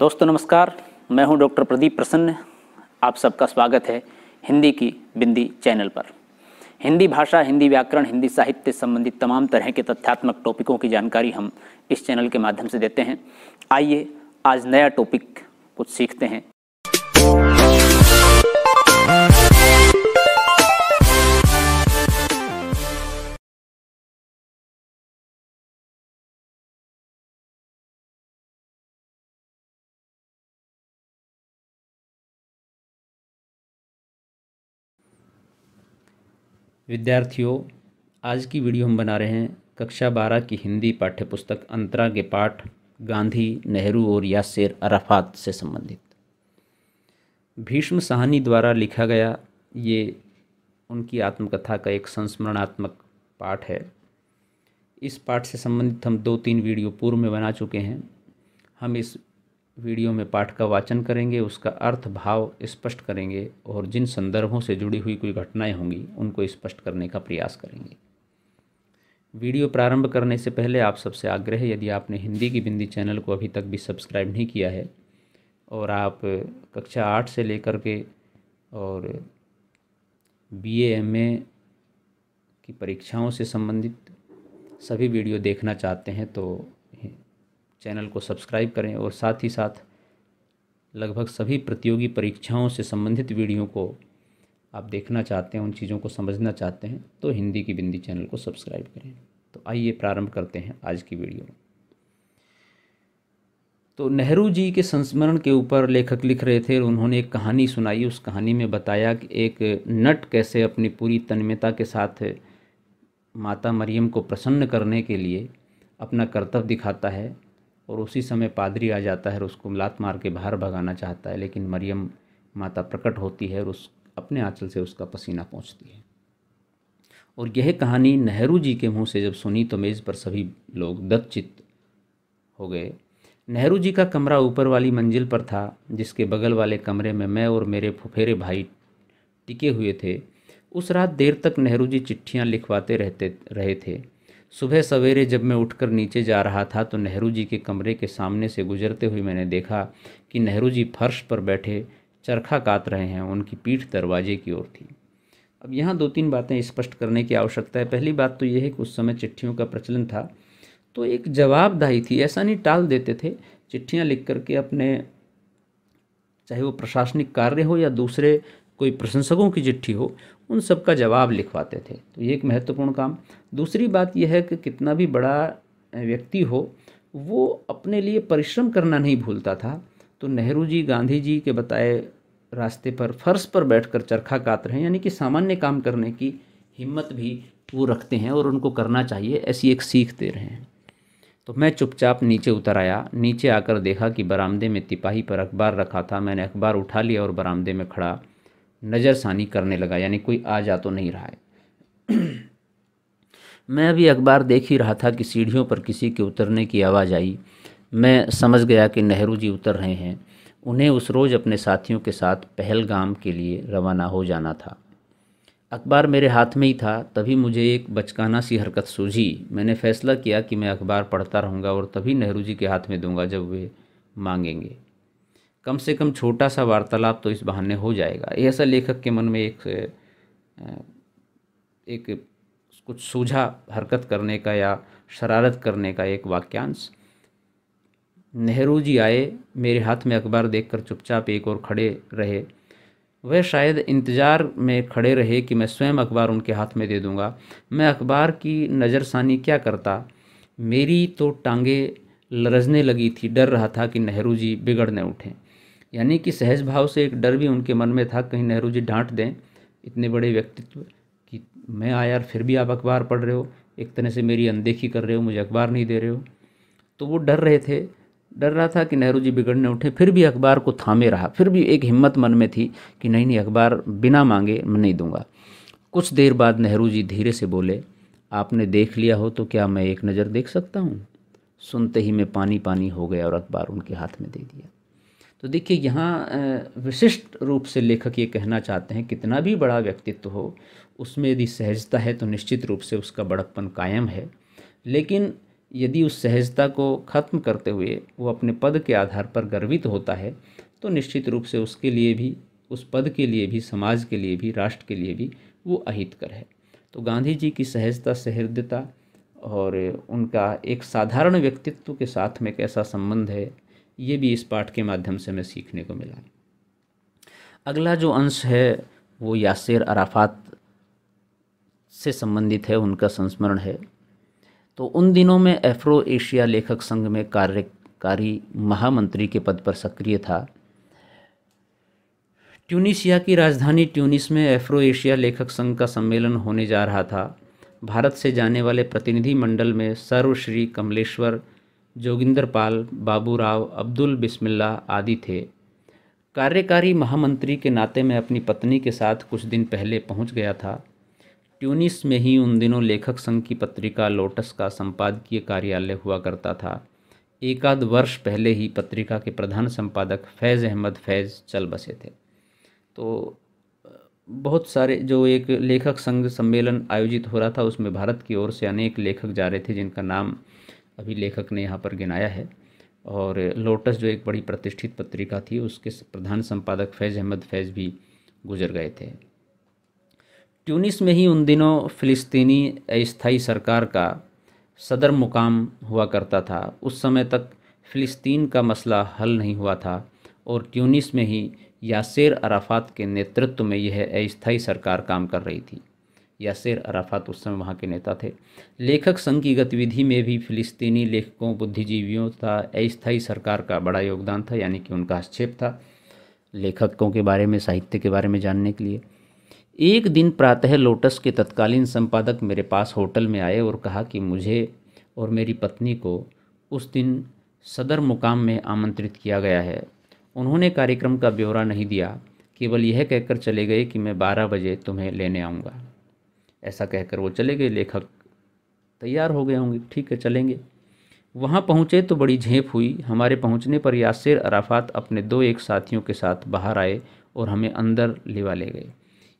दोस्तों नमस्कार मैं हूं डॉक्टर प्रदीप प्रसन्न आप सबका स्वागत है हिंदी की बिंदी चैनल पर हिंदी भाषा हिंदी व्याकरण हिंदी साहित्य संबंधित तमाम तरह के तथ्यात्मक टॉपिकों की जानकारी हम इस चैनल के माध्यम से देते हैं आइए आज नया टॉपिक कुछ सीखते हैं विद्यार्थियों आज की वीडियो हम बना रहे हैं कक्षा बारह की हिंदी पाठ्य पुस्तक अंतरा के पाठ गांधी नेहरू और यासिर अराफात से संबंधित भीष्म साहनी द्वारा लिखा गया ये उनकी आत्मकथा का एक संस्मरणात्मक पाठ है इस पाठ से संबंधित हम दो तीन वीडियो पूर्व में बना चुके हैं हम इस वीडियो में पाठ का वाचन करेंगे उसका अर्थ भाव स्पष्ट करेंगे और जिन संदर्भों से जुड़ी हुई कोई घटनाएं होंगी उनको स्पष्ट करने का प्रयास करेंगे वीडियो प्रारंभ करने से पहले आप सबसे आग्रह यदि आपने हिंदी की बिंदी चैनल को अभी तक भी सब्सक्राइब नहीं किया है और आप कक्षा आठ से लेकर के और बी एम ए की परीक्षाओं से संबंधित सभी वीडियो देखना चाहते हैं तो चैनल को सब्सक्राइब करें और साथ ही साथ लगभग सभी प्रतियोगी परीक्षाओं से संबंधित वीडियो को आप देखना चाहते हैं उन चीज़ों को समझना चाहते हैं तो हिंदी की बिंदी चैनल को सब्सक्राइब करें तो आइए प्रारंभ करते हैं आज की वीडियो तो नेहरू जी के संस्मरण के ऊपर लेखक लिख रहे थे और उन्होंने एक कहानी सुनाई उस कहानी में बताया कि एक नट कैसे अपनी पूरी तन्मयता के साथ माता मरियम को प्रसन्न करने के लिए अपना कर्तव्य दिखाता है और उसी समय पादरी आ जाता है और उसको लात मार के बाहर भगाना चाहता है लेकिन मरियम माता प्रकट होती है और उस अपने आंचल से उसका पसीना पहुँचती है और यह कहानी नेहरू जी के मुंह से जब सुनी तो मेज़ पर सभी लोग दत्चित हो गए नेहरू जी का कमरा ऊपर वाली मंजिल पर था जिसके बगल वाले कमरे में मैं और मेरे फुफेरे भाई टिके हुए थे उस रात देर तक नेहरू जी चिट्ठियाँ लिखवाते रहते रहे थे सुबह सवेरे जब मैं उठकर नीचे जा रहा था तो नेहरू जी के कमरे के सामने से गुजरते हुए मैंने देखा कि नेहरू जी फर्श पर बैठे चरखा काट रहे हैं उनकी पीठ दरवाजे की ओर थी अब यहाँ दो तीन बातें स्पष्ट करने की आवश्यकता है पहली बात तो यह है कि उस समय चिट्ठियों का प्रचलन था तो एक जवाबदाही थी ऐसा नहीं टाल देते थे चिट्ठियाँ लिख करके अपने चाहे वो प्रशासनिक कार्य हो या दूसरे कोई प्रशंसकों की चिट्ठी हो उन सब का जवाब लिखवाते थे तो ये एक महत्वपूर्ण काम दूसरी बात यह है कि कितना भी बड़ा व्यक्ति हो वो अपने लिए परिश्रम करना नहीं भूलता था तो नेहरू जी गांधी जी के बताए रास्ते पर फर्श पर बैठकर चरखा काट रहे हैं यानी कि सामान्य काम करने की हिम्मत भी वो रखते हैं और उनको करना चाहिए ऐसी एक सीख दे रहे हैं तो मैं चुपचाप नीचे उतर आया नीचे आकर देखा कि बरामदे में तिपाही पर अखबार रखा था मैंने अखबार उठा लिया और बरामदे में खड़ा नज़रसानी करने लगा यानी कोई आ जा तो नहीं रहा है मैं अभी अखबार देख ही रहा था कि सीढ़ियों पर किसी के उतरने की आवाज़ आई मैं समझ गया कि नेहरू जी उतर रहे हैं उन्हें उस रोज़ अपने साथियों के साथ पहलगाम के लिए रवाना हो जाना था अखबार मेरे हाथ में ही था तभी मुझे एक बचकाना सी हरकत सूझी मैंने फ़ैसला किया कि मैं अखबार पढ़ता रहूँगा और तभी नेहरू जी के हाथ में दूंगा जब वे मांगेंगे कम से कम छोटा सा वार्तालाप तो इस बहाने हो जाएगा ऐसा लेखक के मन में एक एक कुछ सूझा हरकत करने का या शरारत करने का एक वाक्यांश नेहरू जी आए मेरे हाथ में अखबार देखकर चुपचाप एक और खड़े रहे वह शायद इंतज़ार में खड़े रहे कि मैं स्वयं अखबार उनके हाथ में दे दूंगा मैं अखबार की नज़रसानी क्या करता मेरी तो टांगे लरजने लगी थी डर रहा था कि नेहरू जी बिगड़ने उठें यानी कि सहज भाव से एक डर भी उनके मन में था कहीं नेहरू जी डांट दें इतने बड़े व्यक्तित्व कि मैं आया फिर भी आप अखबार पढ़ रहे हो एक तरह से मेरी अनदेखी कर रहे हो मुझे अखबार नहीं दे रहे हो तो वो डर रहे थे डर रहा था कि नेहरू जी बिगड़ने उठे फिर भी अखबार को थामे रहा फिर भी एक हिम्मत मन में थी कि नहीं नहीं अखबार बिना मांगे मैं नहीं दूंगा कुछ देर बाद नेहरू जी धीरे से बोले आपने देख लिया हो तो क्या मैं एक नज़र देख सकता हूँ सुनते ही मैं पानी पानी हो गया और अखबार उनके हाथ में दे दिया तो देखिए यहाँ विशिष्ट रूप से लेखक ये कहना चाहते हैं कितना भी बड़ा व्यक्तित्व हो उसमें यदि सहजता है तो निश्चित रूप से उसका बड़प्पन कायम है लेकिन यदि उस सहजता को खत्म करते हुए वो अपने पद के आधार पर गर्वित होता है तो निश्चित रूप से उसके लिए भी उस पद के लिए भी समाज के लिए भी राष्ट्र के लिए भी वो अहितकर है तो गांधी जी की सहजता सहृदता और उनका एक साधारण व्यक्तित्व के साथ में कैसा संबंध है ये भी इस पाठ के माध्यम से हमें सीखने को मिला अगला जो अंश है वो यासिर अराफात से संबंधित है उनका संस्मरण है तो उन दिनों में एफ्रो एशिया लेखक संघ में कार्यकारी महामंत्री के पद पर सक्रिय था ट्यूनिशिया की राजधानी ट्यूनिस में एफ्रो एशिया लेखक संघ का सम्मेलन होने जा रहा था भारत से जाने वाले प्रतिनिधि मंडल में सर्वश्री कमलेश्वर जोगिंदर पाल बाबूराव अब्दुल बिस्मिल्ला आदि थे कार्यकारी महामंत्री के नाते मैं अपनी पत्नी के साथ कुछ दिन पहले पहुंच गया था ट्यूनिस में ही उन दिनों लेखक संघ की पत्रिका लोटस का संपादकीय कार्यालय हुआ करता था एकाध वर्ष पहले ही पत्रिका के प्रधान संपादक फैज़ अहमद फैज़ चल बसे थे तो बहुत सारे जो एक लेखक संघ सम्मेलन आयोजित हो रहा था उसमें भारत की ओर से अनेक लेखक जा रहे थे जिनका नाम अभी लेखक ने यहाँ पर गिनाया है और लोटस जो एक बड़ी प्रतिष्ठित पत्रिका थी उसके प्रधान संपादक फैज़ अहमद फैज़ भी गुजर गए थे ट्यूनिस में ही उन दिनों फ़िलिस्तीनी अस्थाई सरकार का सदर मुकाम हुआ करता था उस समय तक फ़िलिस्तीन का मसला हल नहीं हुआ था और ट्यूनिस में ही यासर अराफात के नेतृत्व में यह अस्थाई सरकार काम कर रही थी यासिर अराफात उस समय वहाँ के नेता थे लेखक संघ की गतिविधि में भी फिलिस्तीनी लेखकों बुद्धिजीवियों तथा अस्थायी सरकार का बड़ा योगदान था यानी कि उनका हस्तक्षेप था लेखकों के बारे में साहित्य के बारे में जानने के लिए एक दिन प्रातः लोटस के तत्कालीन संपादक मेरे पास होटल में आए और कहा कि मुझे और मेरी पत्नी को उस दिन सदर मुकाम में आमंत्रित किया गया है उन्होंने कार्यक्रम का ब्यौरा नहीं दिया केवल यह कहकर चले गए कि मैं बारह बजे तुम्हें लेने आऊँगा ऐसा कहकर वो चले गए लेखक तैयार हो गए होंगे ठीक है चलेंगे वहाँ पहुँचे तो बड़ी झेप हुई हमारे पहुँचने पर यासिर अराफात अपने दो एक साथियों के साथ बाहर आए और हमें अंदर लेवा ले गए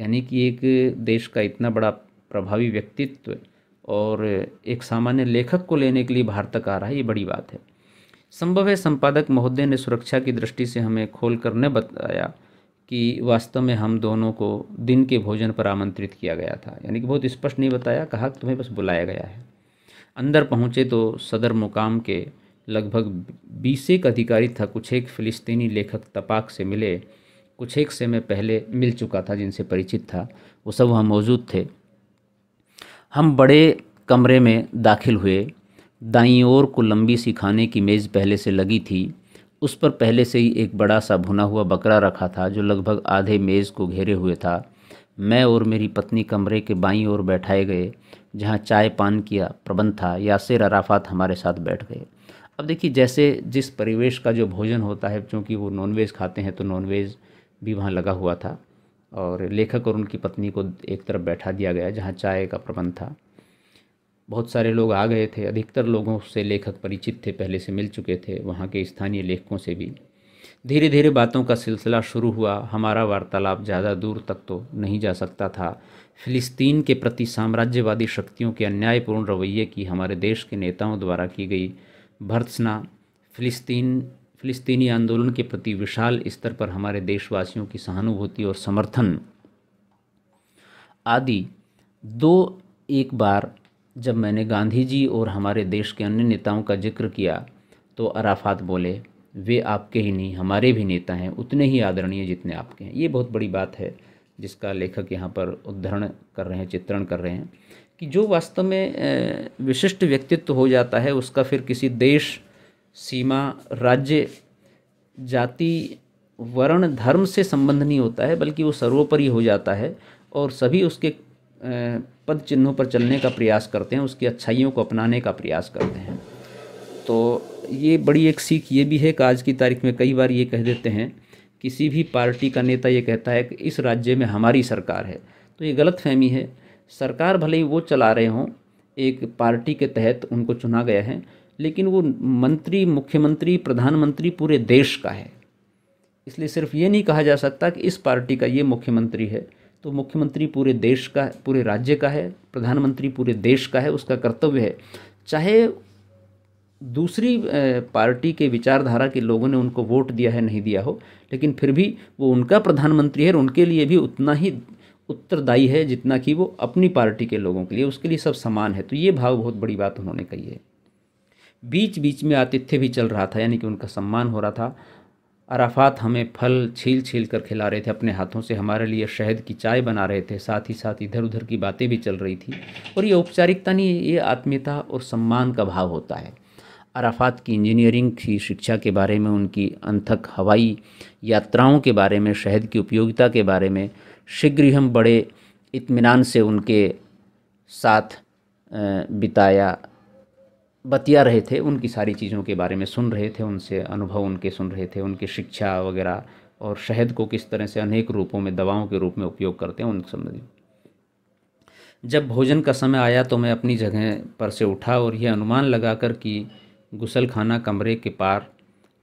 यानी कि एक देश का इतना बड़ा प्रभावी व्यक्तित्व और एक सामान्य लेखक को लेने के लिए बाहर तक आ रहा है ये बड़ी बात है संभव है संपादक महोदय ने सुरक्षा की दृष्टि से हमें खोल कर न बताया कि वास्तव में हम दोनों को दिन के भोजन पर आमंत्रित किया गया था यानी कि बहुत स्पष्ट नहीं बताया कहा कि तुम्हें बस बुलाया गया है अंदर पहुँचे तो सदर मुकाम के लगभग बीस एक अधिकारी था कुछ एक फ़िलिस्तीनी लेखक तपाक से मिले कुछ एक से मैं पहले मिल चुका था जिनसे परिचित था वो सब वहाँ मौजूद थे हम बड़े कमरे में दाखिल हुए दाई ओर को लंबी सी खाने की मेज़ पहले से लगी थी उस पर पहले से ही एक बड़ा सा भुना हुआ बकरा रखा था जो लगभग आधे मेज़ को घेरे हुए था मैं और मेरी पत्नी कमरे के बाईं ओर बैठाए गए जहाँ चाय पान किया प्रबंध था यासिर अराफात हमारे साथ बैठ गए अब देखिए जैसे जिस परिवेश का जो भोजन होता है क्योंकि वो नॉनवेज खाते हैं तो नॉनवेज भी वहाँ लगा हुआ था और लेखक और उनकी पत्नी को एक तरफ बैठा दिया गया जहाँ चाय का प्रबंध था बहुत सारे लोग आ गए थे अधिकतर लोगों से लेखक परिचित थे पहले से मिल चुके थे वहाँ के स्थानीय लेखकों से भी धीरे धीरे बातों का सिलसिला शुरू हुआ हमारा वार्तालाप ज़्यादा दूर तक तो नहीं जा सकता था फिलिस्तीन के प्रति साम्राज्यवादी शक्तियों के अन्यायपूर्ण रवैये की हमारे देश के नेताओं द्वारा की गई भर्त्सना फिलिस्तीन फिलिस्तीनी आंदोलन के प्रति विशाल स्तर पर हमारे देशवासियों की सहानुभूति और समर्थन आदि दो एक बार जब मैंने गांधी जी और हमारे देश के अन्य नेताओं का जिक्र किया तो अराफात बोले वे आपके ही नहीं हमारे भी नेता हैं उतने ही आदरणीय जितने आपके हैं ये बहुत बड़ी बात है जिसका लेखक यहाँ पर उद्धरण कर रहे हैं चित्रण कर रहे हैं कि जो वास्तव में विशिष्ट व्यक्तित्व हो जाता है उसका फिर किसी देश सीमा राज्य जाति वर्ण धर्म से संबंध नहीं होता है बल्कि वो सर्वोपरि हो जाता है और सभी उसके पद चिन्हों पर चलने का प्रयास करते हैं उसकी अच्छाइयों को अपनाने का प्रयास करते हैं तो ये बड़ी एक सीख ये भी है कि आज की तारीख में कई बार ये कह देते हैं किसी भी पार्टी का नेता ये कहता है कि इस राज्य में हमारी सरकार है तो ये गलत फहमी है सरकार भले ही वो चला रहे हों एक पार्टी के तहत उनको चुना गया है लेकिन वो मंत्री मुख्यमंत्री प्रधानमंत्री पूरे देश का है इसलिए सिर्फ ये नहीं कहा जा सकता कि इस पार्टी का ये मुख्यमंत्री है तो मुख्यमंत्री पूरे देश का पूरे राज्य का है प्रधानमंत्री पूरे देश का है उसका कर्तव्य है चाहे दूसरी पार्टी के विचारधारा के लोगों ने उनको वोट दिया है नहीं दिया हो लेकिन फिर भी वो उनका प्रधानमंत्री है और उनके लिए भी उतना ही उत्तरदायी है जितना कि वो अपनी पार्टी के लोगों के लिए उसके लिए सब समान है तो ये भाव बहुत बड़ी बात उन्होंने कही है बीच बीच में आतिथ्य भी चल रहा था यानी कि उनका सम्मान हो रहा था अराफात हमें फल छील छील कर खिला रहे थे अपने हाथों से हमारे लिए शहद की चाय बना रहे थे साथ ही साथ इधर उधर की बातें भी चल रही थी और ये औपचारिकता नहीं ये आत्मीयता और सम्मान का भाव होता है अराफात की इंजीनियरिंग की शिक्षा के बारे में उनकी अनथक हवाई यात्राओं के बारे में शहद की उपयोगिता के बारे में शीघ्र ही हम बड़े इत्मीनान से उनके साथ बिताया बतिया रहे थे उनकी सारी चीज़ों के बारे में सुन रहे थे उनसे अनुभव उनके सुन रहे थे उनकी शिक्षा वगैरह और शहद को किस तरह से अनेक रूपों में दवाओं के रूप में उपयोग करते हैं उन संबंधी जब भोजन का समय आया तो मैं अपनी जगह पर से उठा और यह अनुमान लगाकर कि गुसल खाना कमरे के पार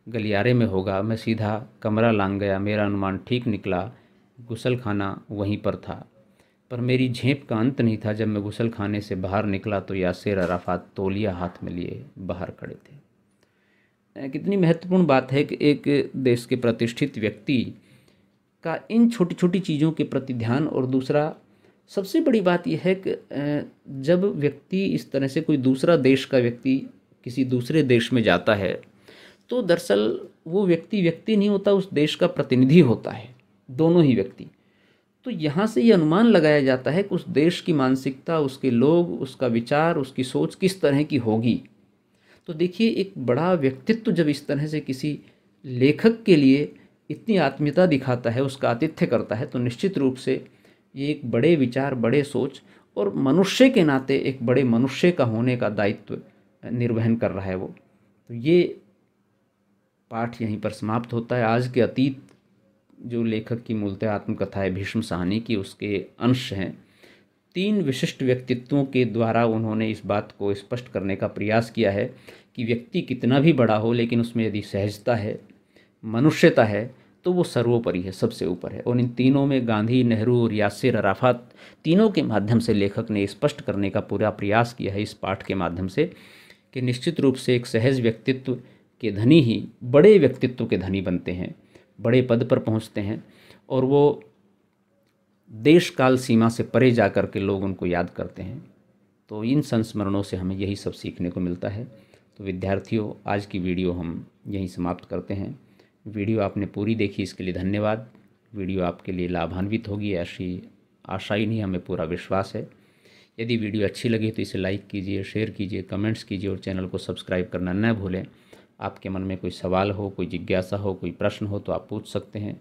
गलियारे में होगा मैं सीधा कमरा लांग गया मेरा अनुमान ठीक निकला गुसल खाना वहीं पर था पर मेरी झेप का अंत नहीं था जब मैं गुसल खाने से बाहर निकला तो यासिर अराफात तोलिया हाथ में लिए बाहर खड़े थे कितनी महत्वपूर्ण बात है कि एक देश के प्रतिष्ठित व्यक्ति का इन छोटी छोटी चीज़ों के प्रति ध्यान और दूसरा सबसे बड़ी बात यह है कि जब व्यक्ति इस तरह से कोई दूसरा देश का व्यक्ति किसी दूसरे देश में जाता है तो दरअसल वो व्यक्ति व्यक्ति नहीं होता उस देश का प्रतिनिधि होता है दोनों ही व्यक्ति तो यहाँ से ये अनुमान लगाया जाता है कि उस देश की मानसिकता उसके लोग उसका विचार उसकी सोच किस तरह की होगी तो देखिए एक बड़ा व्यक्तित्व जब इस तरह से किसी लेखक के लिए इतनी आत्मीयता दिखाता है उसका आतिथ्य करता है तो निश्चित रूप से ये एक बड़े विचार बड़े सोच और मनुष्य के नाते एक बड़े मनुष्य का होने का दायित्व निर्वहन कर रहा है वो तो ये पाठ यहीं पर समाप्त होता है आज के अतीत जो लेखक की मूलतः आत्मकथा है भीष्म सहनी की उसके अंश हैं तीन विशिष्ट व्यक्तित्वों के द्वारा उन्होंने इस बात को स्पष्ट करने का प्रयास किया है कि व्यक्ति कितना भी बड़ा हो लेकिन उसमें यदि सहजता है मनुष्यता है तो वो सर्वोपरि है सबसे ऊपर है और इन तीनों में गांधी नेहरू और यासिर अराफात तीनों के माध्यम से लेखक ने स्पष्ट करने का पूरा प्रयास किया है इस पाठ के माध्यम से कि निश्चित रूप से एक सहज व्यक्तित्व के धनी ही बड़े व्यक्तित्व के धनी बनते हैं बड़े पद पर पहुंचते हैं और वो देश काल सीमा से परे जा कर के लोग उनको याद करते हैं तो इन संस्मरणों से हमें यही सब सीखने को मिलता है तो विद्यार्थियों आज की वीडियो हम यहीं समाप्त करते हैं वीडियो आपने पूरी देखी इसके लिए धन्यवाद वीडियो आपके लिए लाभान्वित होगी ऐसी आशा ही नहीं हमें पूरा विश्वास है यदि वीडियो अच्छी लगी तो इसे लाइक कीजिए शेयर कीजिए कमेंट्स कीजिए और चैनल को सब्सक्राइब करना न भूलें आपके मन में कोई सवाल हो कोई जिज्ञासा हो कोई प्रश्न हो तो आप पूछ सकते हैं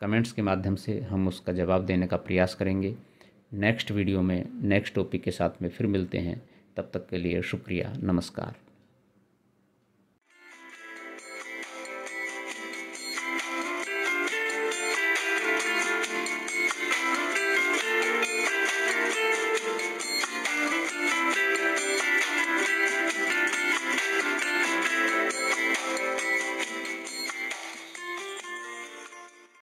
कमेंट्स के माध्यम से हम उसका जवाब देने का प्रयास करेंगे नेक्स्ट वीडियो में नेक्स्ट टॉपिक के साथ में फिर मिलते हैं तब तक के लिए शुक्रिया नमस्कार